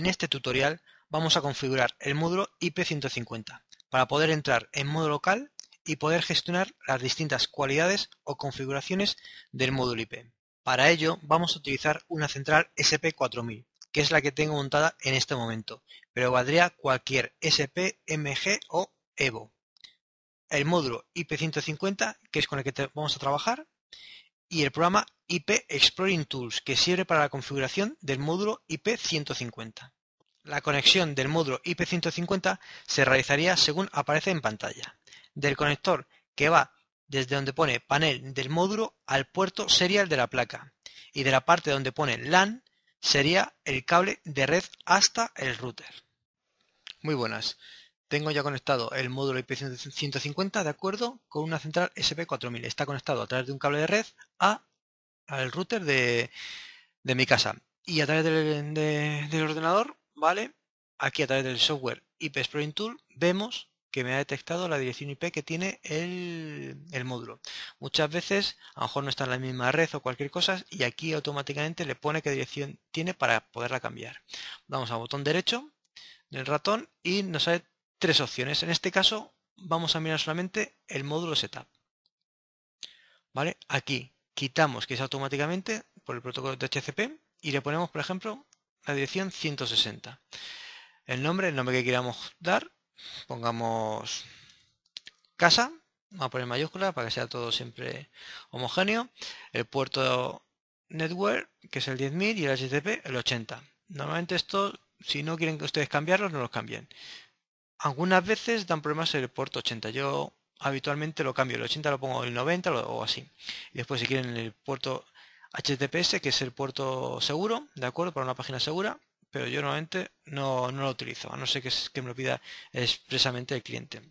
En este tutorial vamos a configurar el módulo IP150 para poder entrar en modo local y poder gestionar las distintas cualidades o configuraciones del módulo IP. Para ello vamos a utilizar una central SP4000, que es la que tengo montada en este momento, pero valdría cualquier SP, MG o EVO. El módulo IP150, que es con el que vamos a trabajar, y el programa ip Exploring Tools que sirve para la configuración del módulo IP150. La conexión del módulo IP150 se realizaría según aparece en pantalla, del conector que va desde donde pone panel del módulo al puerto serial de la placa y de la parte donde pone LAN sería el cable de red hasta el router. Muy buenas. Tengo ya conectado el módulo IP150 de acuerdo con una central SP4000. Está conectado a través de un cable de red a al router de, mi casa. Y a través del, ordenador, ¿vale? Aquí a través del software IP Exploring Tool vemos que me ha detectado la dirección IP que tiene el, el, módulo. Muchas veces a lo mejor no está en la misma red o cualquier cosa y aquí automáticamente le pone qué dirección tiene para poderla cambiar. Vamos al botón derecho del ratón y nos sale tres opciones. En este caso vamos a mirar solamente el módulo setup. ¿Vale? Aquí quitamos que es automáticamente por el protocolo de hcp y le ponemos, por ejemplo, la dirección 160. El nombre, el nombre que queramos dar, pongamos casa, vamos a poner mayúscula para que sea todo siempre homogéneo. El puerto network, que es el 10.000 y el HTTP el 80. Normalmente esto, si no quieren que ustedes cambiarlos, no los cambien. Algunas veces dan problemas el puerto 80. Yo habitualmente lo cambio, el 80 lo pongo el 90 o así. Y después si quieren el puerto HTTPS, que es el puerto seguro, ¿de acuerdo? Para una página segura, pero yo normalmente no, no lo utilizo, a no ser que, es, que me lo pida expresamente el cliente.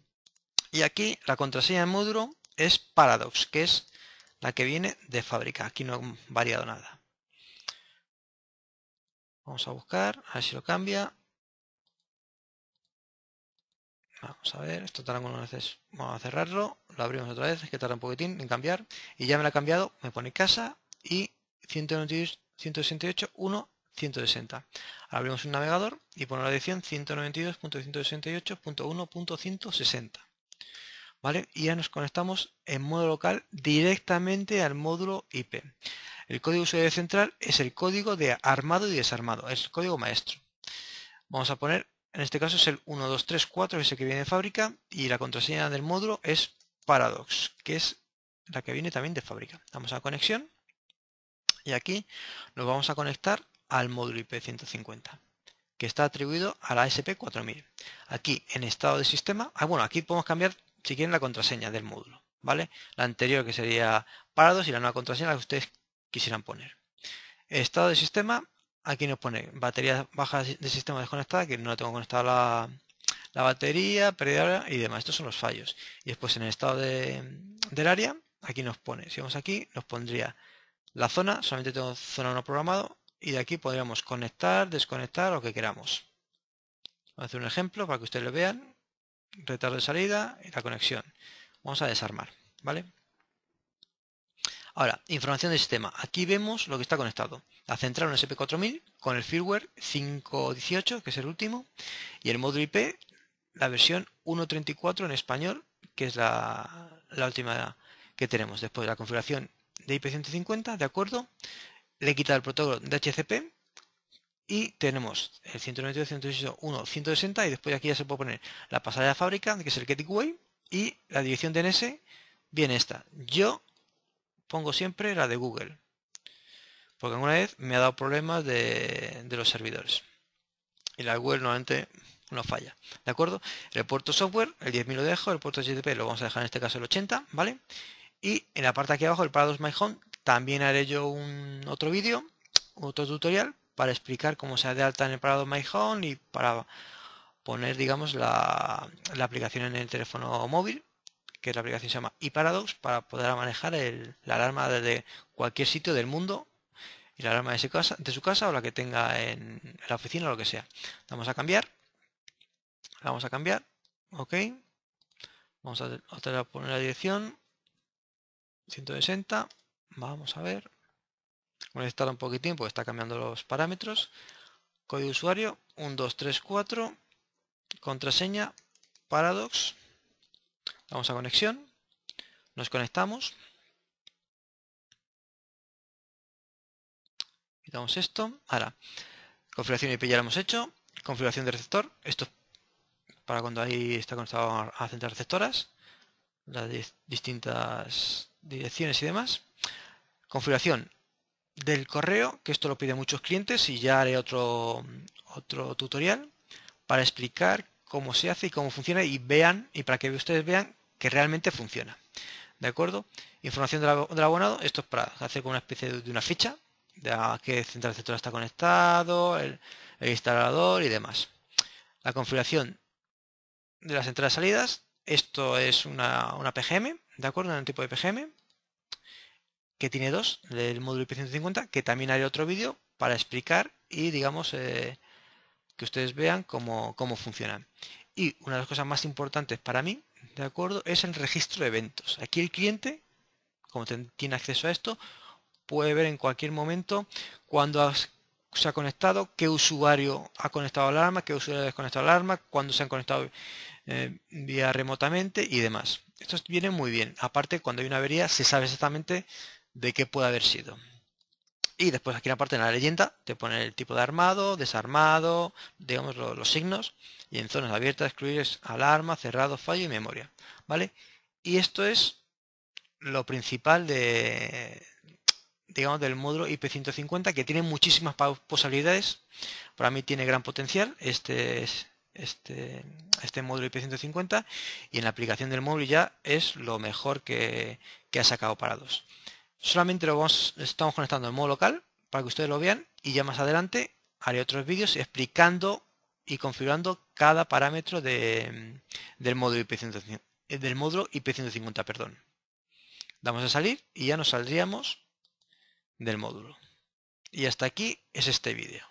Y aquí la contraseña de módulo es Paradox, que es la que viene de fábrica. Aquí no ha variado nada. Vamos a buscar, a ver si lo cambia. Vamos a ver, esto tarda unos veces. Vamos a cerrarlo, lo abrimos otra vez, que tarda un poquitín en cambiar. Y ya me lo ha cambiado, me pone casa y 192.168.1.160. 160. Abrimos un navegador y ponemos la dirección 192.168.1.160. ¿Vale? Y ya nos conectamos en modo local directamente al módulo IP. El código usuario central es el código de armado y desarmado, es el código maestro. Vamos a poner en este caso es el 1234, ese que viene de fábrica, y la contraseña del módulo es Paradox, que es la que viene también de fábrica. Vamos a conexión y aquí nos vamos a conectar al módulo IP150 que está atribuido a la SP4000. Aquí en estado de sistema, ah, bueno, aquí podemos cambiar si quieren la contraseña del módulo, ¿vale? La anterior que sería Paradox y la nueva contraseña la que ustedes quisieran poner. Estado de sistema, Aquí nos pone baterías bajas de sistema desconectada, que no tengo conectada la, la batería, pérdida y demás. Estos son los fallos. Y después en el estado del área, aquí nos pone, si vamos aquí, nos pondría la zona, solamente tengo zona no programado, y de aquí podríamos conectar, desconectar, lo que queramos. Voy a hacer un ejemplo para que ustedes lo vean. Retardo de salida y la conexión. Vamos a desarmar, ¿vale? Ahora, información del sistema. Aquí vemos lo que está conectado. La central, un SP4000, con el firmware 518, que es el último, y el módulo IP, la versión 1.34 en español, que es la, última que tenemos. Después, la configuración de IP150, ¿de acuerdo? Le quita el protocolo de HCP y tenemos el 192, y después aquí ya se puede poner la pasarela de fábrica, que es el Gateway, y la dirección DNS viene esta. Yo pongo siempre la de Google. Porque alguna vez me ha dado problemas de, los servidores. Y la Google normalmente no falla. ¿De acuerdo? El puerto software, el 10.000 lo dejo, el puerto HTTP lo vamos a dejar en este caso el 80, ¿vale? Y en la parte aquí abajo, el parados My Home, también haré yo un otro vídeo, otro tutorial, para explicar cómo se de alta en el parado My Home y para poner, digamos, la aplicación en el teléfono móvil que la aplicación se llama paradox para poder manejar el, la alarma desde cualquier sitio del mundo y la alarma de su casa, de su casa o la que tenga en, la oficina o lo que sea. Vamos a cambiar. Vamos a cambiar. Ok. Vamos a, poner la dirección. 160. Vamos a ver. Voy a estar un poquitín porque está cambiando los parámetros. Código 2, usuario 1234. Contraseña Paradox. Vamos a conexión. Nos conectamos. Quitamos esto. Ahora, configuración IP ya lo hemos hecho. Configuración de receptor. Esto es para cuando ahí está conectado a centrar receptoras. Las distintas direcciones y demás. Configuración del correo, que esto lo piden muchos clientes y ya haré otro, otro tutorial para explicar cómo se hace y cómo funciona y vean, y para que ustedes vean que realmente funciona. ¿De acuerdo? Información del, del abonado, esto es para hacer como una especie de, una ficha, de a qué central de está conectado, el, instalador y demás. La configuración de las entradas y salidas, esto es una, una PGM, ¿de acuerdo? Un tipo de PGM, que tiene dos, del módulo IP150, que también haré otro vídeo para explicar y, digamos, eh, que ustedes vean cómo, cómo funcionan. Y una de las cosas más importantes para mí ¿de acuerdo? Es el registro de eventos. Aquí el cliente, como tiene acceso a esto, puede ver en cualquier momento cuando se ha conectado, qué usuario ha conectado la alarma, qué usuario ha desconectado la alarma, cuándo se han conectado eh, vía remotamente y demás. Esto viene muy bien. Aparte, cuando hay una avería, se sabe exactamente de qué puede haber sido. Y después aquí en la parte de la leyenda te pone el tipo de armado, desarmado, digamos los, signos. Y en zonas abiertas es alarma, cerrado, fallo y memoria. ¿Vale? Y esto es lo principal de digamos del módulo IP150 que tiene muchísimas posibilidades. Para mí tiene gran potencial. Este este, este módulo IP150 y en la aplicación del móvil ya es lo mejor que, que ha sacado para dos. Solamente lo estamos conectando en modo local para que ustedes lo vean y ya más adelante haré otros vídeos explicando y configurando cada parámetro de, mm, del módulo IP150, eh, del módulo IP150 perdón. Damos a salir y ya nos saldríamos del módulo. Y hasta aquí es este vídeo.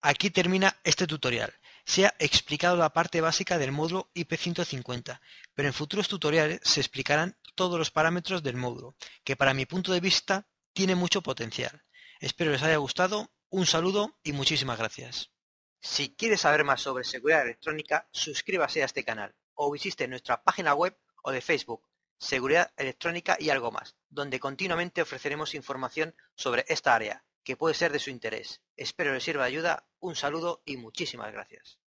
Aquí termina este tutorial se ha explicado la parte básica del módulo IP150, pero en futuros tutoriales se explicarán todos los parámetros del módulo, que para mi punto de vista tiene mucho potencial. Espero les haya gustado, un saludo y muchísimas gracias. Si quieres saber más sobre seguridad electrónica, suscríbase a este canal o visite nuestra página web o de Facebook, Seguridad Electrónica y algo más, donde continuamente ofreceremos información sobre esta área, que puede ser de su interés. Espero les sirva de ayuda un saludo y muchísimas gracias.